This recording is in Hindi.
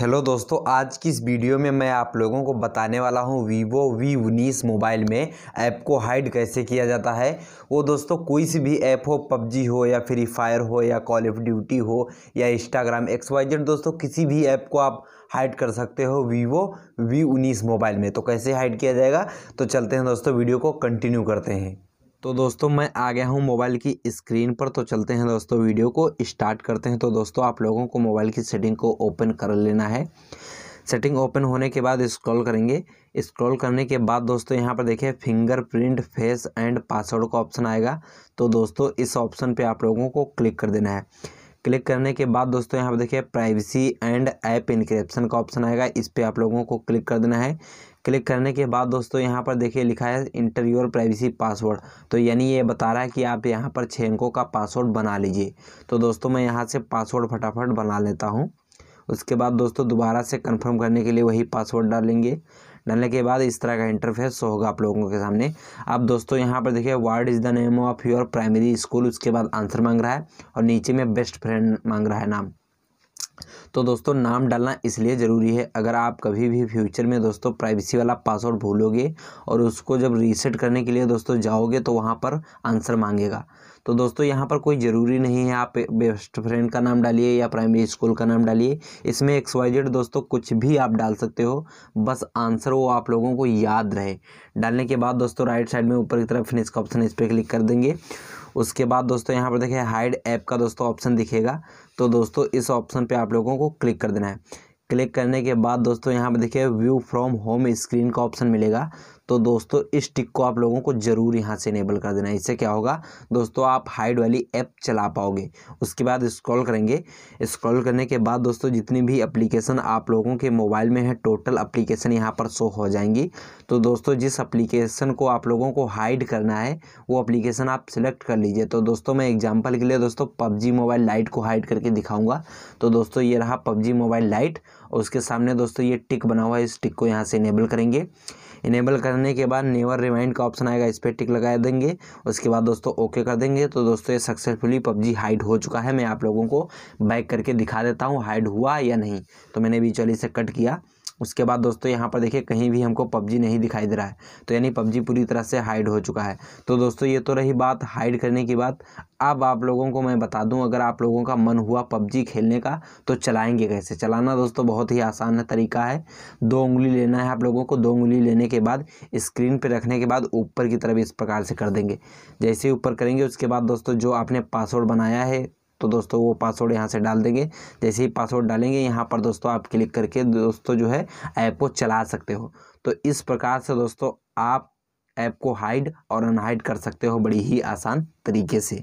हेलो दोस्तों आज की इस वीडियो में मैं आप लोगों को बताने वाला हूं वीवो वी उन्नीस मोबाइल में ऐप को हाइड कैसे किया जाता है वो दोस्तों कोई सी भी ऐप हो पबजी हो या फ्री फायर हो या कॉल ऑफ ड्यूटी हो या इंस्टाग्राम एक्स वाई जेड दोस्तों किसी भी ऐप को आप हाइड कर सकते हो वीवो वी उन्नीस मोबाइल में तो कैसे हाइड किया जाएगा तो चलते हैं दोस्तों वीडियो को कंटिन्यू करते हैं तो दोस्तों मैं आ गया हूँ मोबाइल की स्क्रीन पर तो चलते हैं दोस्तों वीडियो को स्टार्ट करते हैं तो दोस्तों आप लोगों को मोबाइल की सेटिंग को ओपन कर लेना है सेटिंग ओपन होने के बाद स्क्रॉल करेंगे स्क्रॉल करने के बाद दोस्तों यहाँ पर देखिए फिंगरप्रिंट फेस एंड पासवर्ड का ऑप्शन आएगा तो दोस्तों इस ऑप्शन पर आप लोगों को क्लिक कर देना है क्लिक करने के बाद दोस्तों यहाँ पर देखिए प्राइवेसी एंड ऐप इनक्रिप्शन का ऑप्शन आएगा इस पर आप लोगों को क्लिक कर देना है क्लिक करने के बाद दोस्तों यहाँ पर देखिए लिखा है इंटर योर प्राइवेसी पासवर्ड तो यानी ये बता रहा है कि आप यहाँ पर छः अंकों का पासवर्ड बना लीजिए तो दोस्तों मैं यहाँ से पासवर्ड फटाफट बना लेता हूँ उसके बाद दोस्तों दोबारा से कंफर्म करने के लिए वही पासवर्ड डालेंगे डालने के बाद इस तरह का इंटरफेस होगा आप लोगों के सामने अब दोस्तों यहाँ पर देखिए what is the name of your primary school उसके बाद आंसर मांग रहा है और नीचे में बेस्ट फ्रेंड मांग रहा है नाम तो दोस्तों नाम डालना इसलिए ज़रूरी है अगर आप कभी भी फ्यूचर में दोस्तों प्राइवेसी वाला पासवर्ड भूलोगे और उसको जब रीसेट करने के लिए दोस्तों जाओगे तो वहाँ पर आंसर मांगेगा तो दोस्तों यहाँ पर कोई ज़रूरी नहीं है आप बेस्ट फ्रेंड का नाम डालिए या प्राइमरी स्कूल का नाम डालिए इसमें एक्स वाई जेड दोस्तों कुछ भी आप डाल सकते हो बस आंसर वो आप लोगों को याद रहे डालने के बाद दोस्तों राइट साइड में ऊपर की तरफ फिनिश का ऑप्शन इस पर क्लिक कर देंगे उसके बाद दोस्तों यहाँ पर देखिए हाइड ऐप का दोस्तों ऑप्शन दिखेगा तो दोस्तों इस ऑप्शन पे आप लोगों को क्लिक कर देना है क्लिक करने के बाद दोस्तों यहाँ पर देखिए व्यू फ्रॉम होम स्क्रीन का ऑप्शन मिलेगा तो दोस्तों इस टिक को आप लोगों को ज़रूर यहाँ से इनेबल कर देना है इससे क्या होगा दोस्तों आप हाइड वाली ऐप चला पाओगे उसके बाद स्क्रॉल करेंगे स्क्रॉल करने के बाद दोस्तों जितनी भी अप्लीकेशन आप लोगों के मोबाइल में है टोटल अप्लीकेशन यहाँ पर शो हो जाएंगी तो दोस्तों जिस अप्लीकेशन को आप लोगों को हाइड करना है वो अप्लीकेशन आप सिलेक्ट कर लीजिए तो दोस्तों मैं एग्जाम्पल के लिए दोस्तों पबजी मोबाइल लाइट को हाइड करके दिखाऊँगा तो दोस्तों ये रहा पबजी मोबाइल लाइट और उसके सामने दोस्तों ये टिक बना हुआ है इस टिक को यहाँ से इनेबल करेंगे इनेबल करने के बाद नेवर रिमाइंड का ऑप्शन आएगा इस पर टिक लगा देंगे उसके बाद दोस्तों ओके कर देंगे तो दोस्तों ये सक्सेसफुली पबजी हाइड हो चुका है मैं आप लोगों को बैक करके दिखा देता हूँ हाइड हुआ या नहीं तो मैंने भी चल इसे कट किया उसके बाद दोस्तों यहाँ पर देखिए कहीं भी हमको पबजी नहीं दिखाई दे रहा है तो यानी पबजी पूरी तरह से हाइड हो चुका है तो दोस्तों ये तो रही बात हाइड करने की बात अब आप लोगों को मैं बता दूं अगर आप लोगों का मन हुआ पबजी खेलने का तो चलाएंगे कैसे चलाना दोस्तों बहुत ही आसान है तरीका है दो उंगली लेना है आप लोगों को दो उंगली लेने के बाद स्क्रीन पर रखने के बाद ऊपर की तरफ इस प्रकार से कर देंगे जैसे ही ऊपर करेंगे उसके बाद दोस्तों जो आपने पासवर्ड बनाया है तो दोस्तों वो पासवर्ड यहाँ से डाल देंगे जैसे ही पासवर्ड डालेंगे यहाँ पर दोस्तों आप क्लिक करके दोस्तों जो है ऐप को चला सकते हो तो इस प्रकार से दोस्तों आप ऐप को हाइड और अनहाइड कर सकते हो बड़ी ही आसान तरीके से